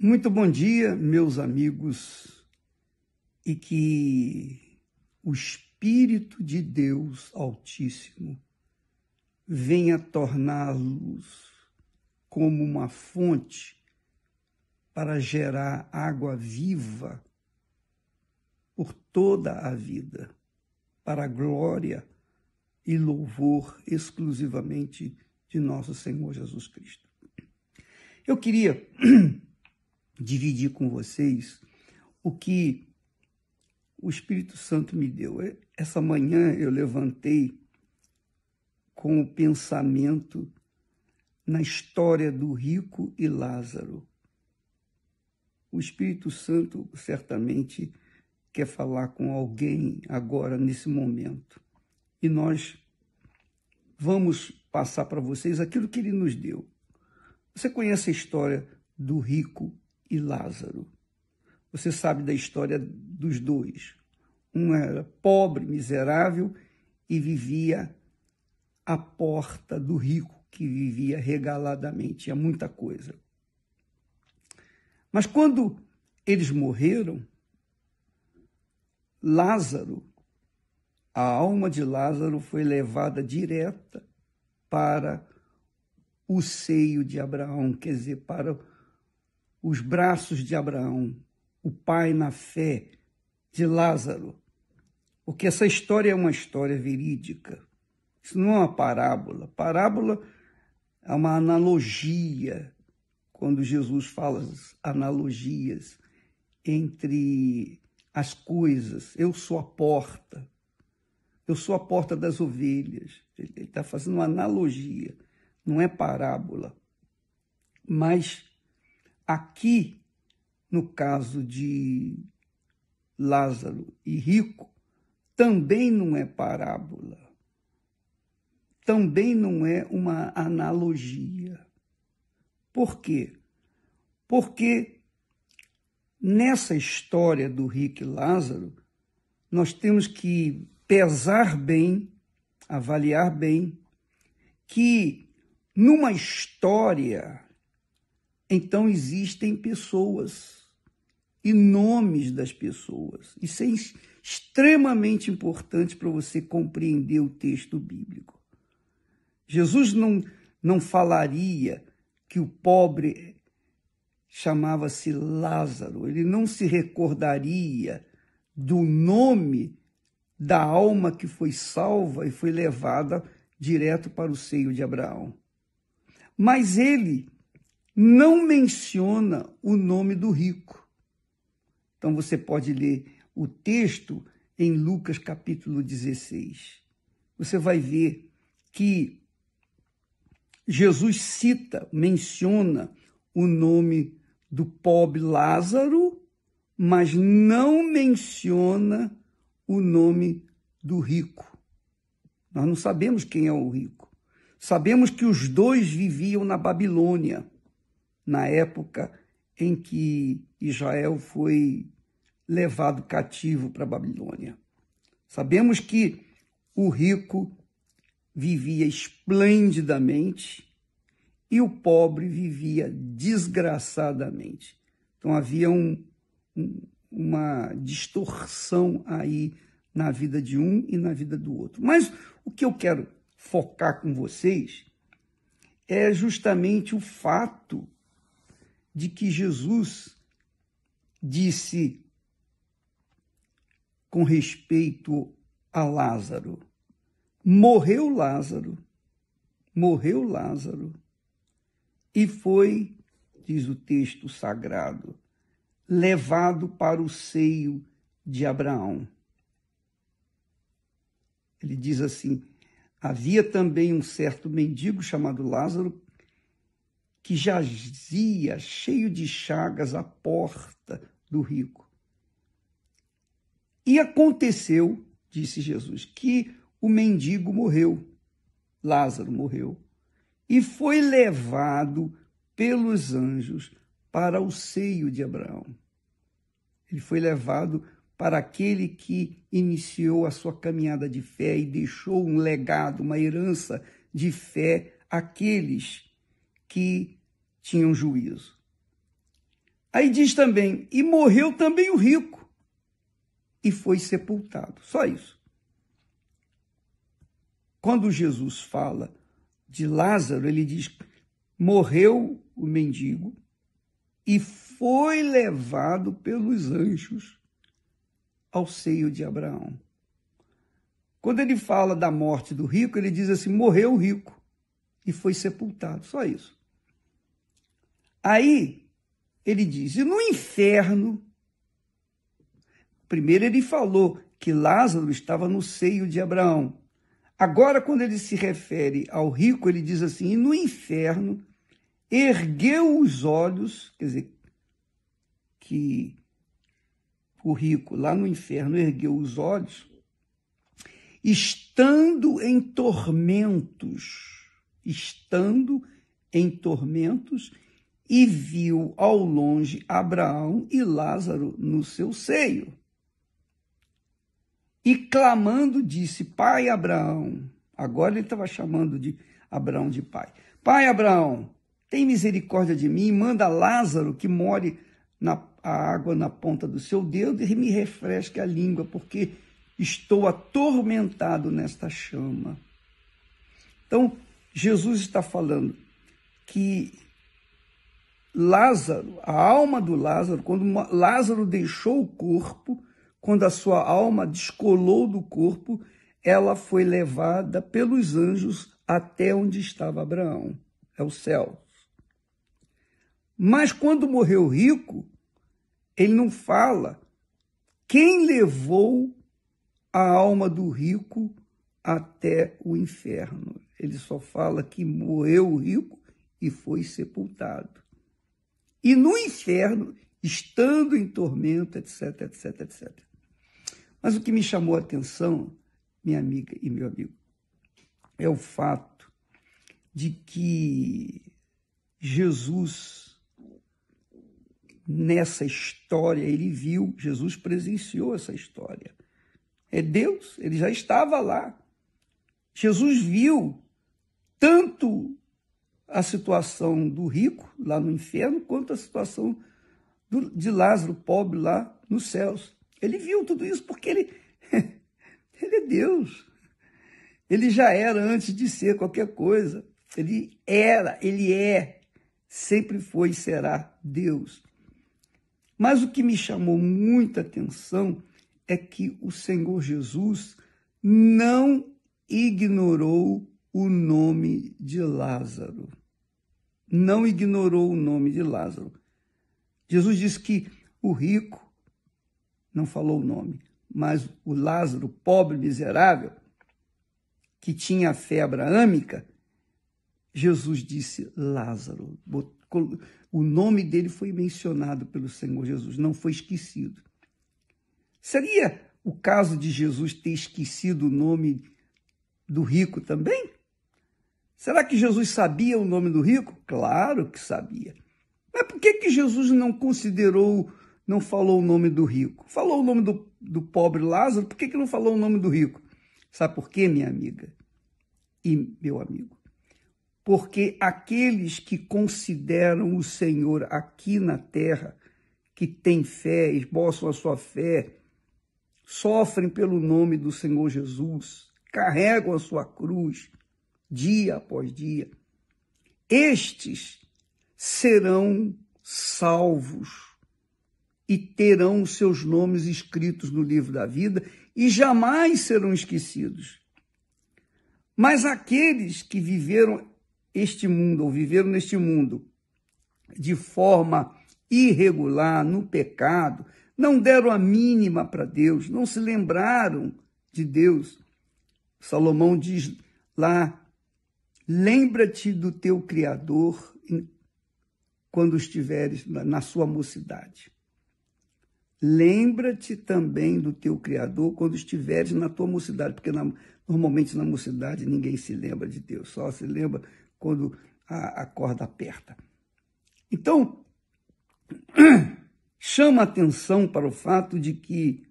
Muito bom dia, meus amigos, e que o Espírito de Deus Altíssimo venha torná-los como uma fonte para gerar água viva por toda a vida, para a glória e louvor exclusivamente de nosso Senhor Jesus Cristo. Eu queria dividir com vocês o que o Espírito Santo me deu. Essa manhã eu levantei com o pensamento na história do rico e Lázaro. O Espírito Santo certamente quer falar com alguém agora, nesse momento. E nós vamos passar para vocês aquilo que ele nos deu. Você conhece a história do rico e Lázaro. Você sabe da história dos dois. Um era pobre, miserável e vivia à porta do rico, que vivia regaladamente, tinha é muita coisa. Mas quando eles morreram, Lázaro, a alma de Lázaro foi levada direta para o seio de Abraão, quer dizer, para os braços de Abraão, o pai na fé de Lázaro. Porque essa história é uma história verídica. Isso não é uma parábola. Parábola é uma analogia. Quando Jesus fala as analogias entre as coisas, eu sou a porta, eu sou a porta das ovelhas. Ele está fazendo uma analogia, não é parábola. Mas Aqui, no caso de Lázaro e Rico, também não é parábola, também não é uma analogia. Por quê? Porque nessa história do rico e Lázaro, nós temos que pesar bem, avaliar bem, que numa história então existem pessoas e nomes das pessoas. Isso é extremamente importante para você compreender o texto bíblico. Jesus não, não falaria que o pobre chamava-se Lázaro, ele não se recordaria do nome da alma que foi salva e foi levada direto para o seio de Abraão. Mas ele não menciona o nome do rico. Então você pode ler o texto em Lucas capítulo 16. Você vai ver que Jesus cita, menciona o nome do pobre Lázaro, mas não menciona o nome do rico. Nós não sabemos quem é o rico. Sabemos que os dois viviam na Babilônia na época em que Israel foi levado cativo para a Babilônia. Sabemos que o rico vivia esplendidamente e o pobre vivia desgraçadamente. Então havia um, um, uma distorção aí na vida de um e na vida do outro. Mas o que eu quero focar com vocês é justamente o fato de que Jesus disse com respeito a Lázaro: morreu Lázaro, morreu Lázaro, e foi, diz o texto sagrado, levado para o seio de Abraão. Ele diz assim: havia também um certo mendigo chamado Lázaro, que jazia cheio de chagas à porta do rico. E aconteceu, disse Jesus, que o mendigo morreu, Lázaro morreu, e foi levado pelos anjos para o seio de Abraão. Ele foi levado para aquele que iniciou a sua caminhada de fé e deixou um legado, uma herança de fé àqueles que tinham juízo. Aí diz também: e morreu também o rico, e foi sepultado. Só isso. Quando Jesus fala de Lázaro, ele diz: morreu o mendigo e foi levado pelos anjos ao seio de Abraão. Quando ele fala da morte do rico, ele diz assim: morreu o rico e foi sepultado. Só isso. Aí ele diz: e no inferno. Primeiro ele falou que Lázaro estava no seio de Abraão. Agora, quando ele se refere ao rico, ele diz assim: e no inferno ergueu os olhos, quer dizer, que o rico lá no inferno ergueu os olhos, estando em tormentos, estando em tormentos e viu ao longe Abraão e Lázaro no seu seio. E clamando, disse: Pai Abraão. Agora ele estava chamando de Abraão de pai. Pai Abraão, tem misericórdia de mim, manda Lázaro que more na a água na ponta do seu dedo e me refresque a língua, porque estou atormentado nesta chama. Então, Jesus está falando que Lázaro, a alma do Lázaro, quando Lázaro deixou o corpo, quando a sua alma descolou do corpo, ela foi levada pelos anjos até onde estava Abraão, é o céu. Mas quando morreu o rico, ele não fala quem levou a alma do rico até o inferno. Ele só fala que morreu o rico e foi sepultado e no inferno, estando em tormento, etc, etc, etc. Mas o que me chamou a atenção, minha amiga e meu amigo, é o fato de que Jesus, nessa história, ele viu, Jesus presenciou essa história. É Deus, ele já estava lá. Jesus viu tanto a situação do rico lá no inferno, quanto a situação do, de Lázaro, pobre, lá nos céus. Ele viu tudo isso porque ele, ele é Deus. Ele já era antes de ser qualquer coisa. Ele era, ele é, sempre foi e será Deus. Mas o que me chamou muita atenção é que o Senhor Jesus não ignorou o nome de Lázaro. Não ignorou o nome de Lázaro. Jesus disse que o rico não falou o nome, mas o Lázaro, pobre, miserável, que tinha febre âmica, Jesus disse Lázaro. O nome dele foi mencionado pelo Senhor Jesus, não foi esquecido. Seria o caso de Jesus ter esquecido o nome do rico também? Será que Jesus sabia o nome do rico? Claro que sabia. Mas por que, que Jesus não considerou, não falou o nome do rico? Falou o nome do, do pobre Lázaro, por que, que não falou o nome do rico? Sabe por quê, minha amiga e meu amigo? Porque aqueles que consideram o Senhor aqui na terra, que têm fé, esboçam a sua fé, sofrem pelo nome do Senhor Jesus, carregam a sua cruz, dia após dia, estes serão salvos e terão seus nomes escritos no livro da vida e jamais serão esquecidos. Mas aqueles que viveram este mundo, ou viveram neste mundo, de forma irregular, no pecado, não deram a mínima para Deus, não se lembraram de Deus. Salomão diz lá Lembra-te do teu Criador quando estiveres na sua mocidade. Lembra-te também do teu Criador quando estiveres na tua mocidade, porque na, normalmente na mocidade ninguém se lembra de Deus, só se lembra quando a, a corda aperta. Então, chama atenção para o fato de que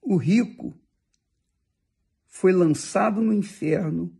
o rico foi lançado no inferno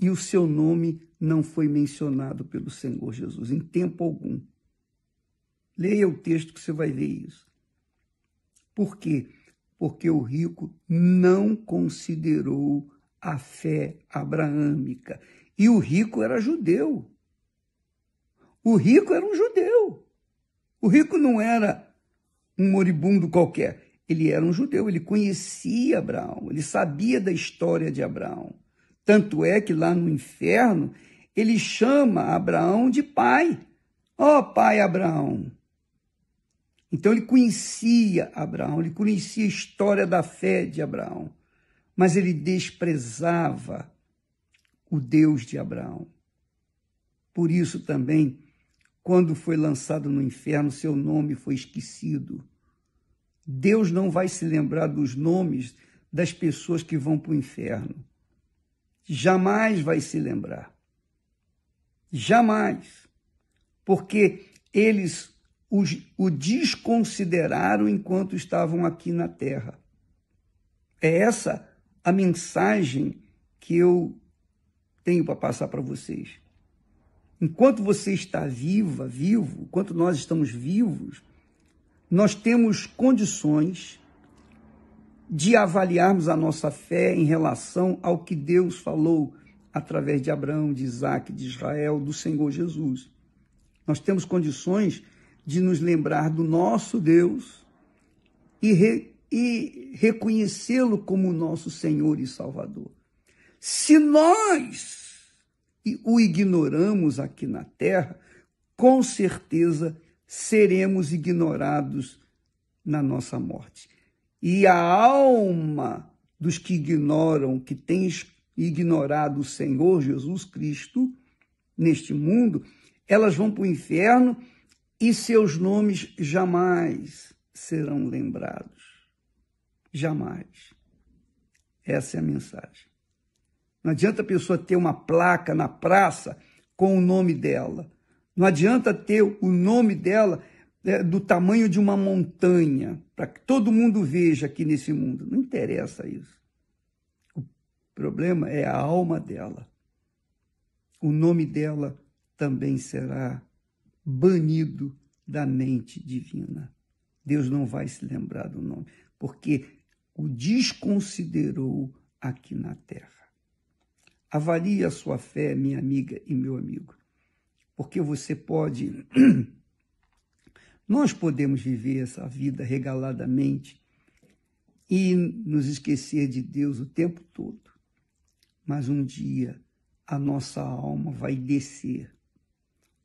e o seu nome não foi mencionado pelo Senhor Jesus em tempo algum. Leia o texto que você vai ver isso. Por quê? Porque o rico não considerou a fé abraâmica. E o rico era judeu. O rico era um judeu. O rico não era um moribundo qualquer. Ele era um judeu, ele conhecia Abraão, ele sabia da história de Abraão. Tanto é que lá no inferno ele chama Abraão de pai. Ó oh, pai Abraão. Então ele conhecia Abraão, ele conhecia a história da fé de Abraão, mas ele desprezava o Deus de Abraão. Por isso também, quando foi lançado no inferno, seu nome foi esquecido. Deus não vai se lembrar dos nomes das pessoas que vão para o inferno jamais vai se lembrar. Jamais. Porque eles os, o desconsideraram enquanto estavam aqui na terra. É essa a mensagem que eu tenho para passar para vocês. Enquanto você está viva, vivo, enquanto nós estamos vivos, nós temos condições de avaliarmos a nossa fé em relação ao que Deus falou através de Abraão, de Isaac, de Israel, do Senhor Jesus. Nós temos condições de nos lembrar do nosso Deus e, re, e reconhecê-lo como nosso Senhor e Salvador. Se nós o ignoramos aqui na terra, com certeza seremos ignorados na nossa morte e a alma dos que ignoram, que têm ignorado o Senhor Jesus Cristo neste mundo, elas vão para o inferno e seus nomes jamais serão lembrados. Jamais. Essa é a mensagem. Não adianta a pessoa ter uma placa na praça com o nome dela. Não adianta ter o nome dela é, do tamanho de uma montanha, para que todo mundo veja aqui nesse mundo. Não interessa isso. O problema é a alma dela. O nome dela também será banido da mente divina. Deus não vai se lembrar do nome, porque o desconsiderou aqui na terra. Avalie a sua fé, minha amiga e meu amigo, porque você pode Nós podemos viver essa vida regaladamente e nos esquecer de Deus o tempo todo, mas um dia a nossa alma vai descer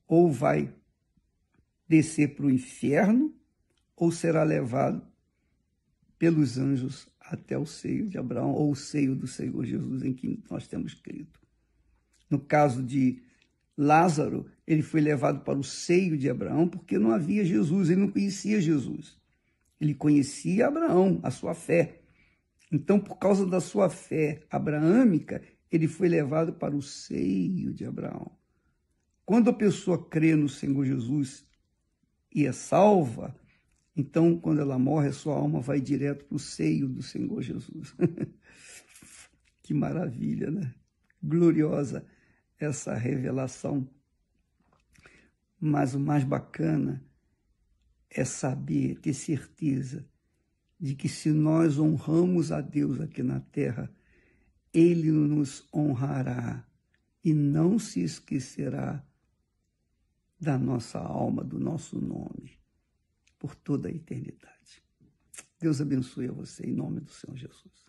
ou vai descer para o inferno ou será levado pelos anjos até o seio de Abraão ou o seio do Senhor Jesus em que nós temos crido. No caso de Lázaro, ele foi levado para o seio de Abraão porque não havia Jesus, ele não conhecia Jesus. Ele conhecia Abraão, a sua fé. Então, por causa da sua fé abraâmica, ele foi levado para o seio de Abraão. Quando a pessoa crê no Senhor Jesus e é salva, então, quando ela morre, a sua alma vai direto para o seio do Senhor Jesus. que maravilha, né? Gloriosa essa revelação. Mas o mais bacana é saber, ter certeza de que se nós honramos a Deus aqui na terra, Ele nos honrará e não se esquecerá da nossa alma, do nosso nome, por toda a eternidade. Deus abençoe a você em nome do Senhor Jesus.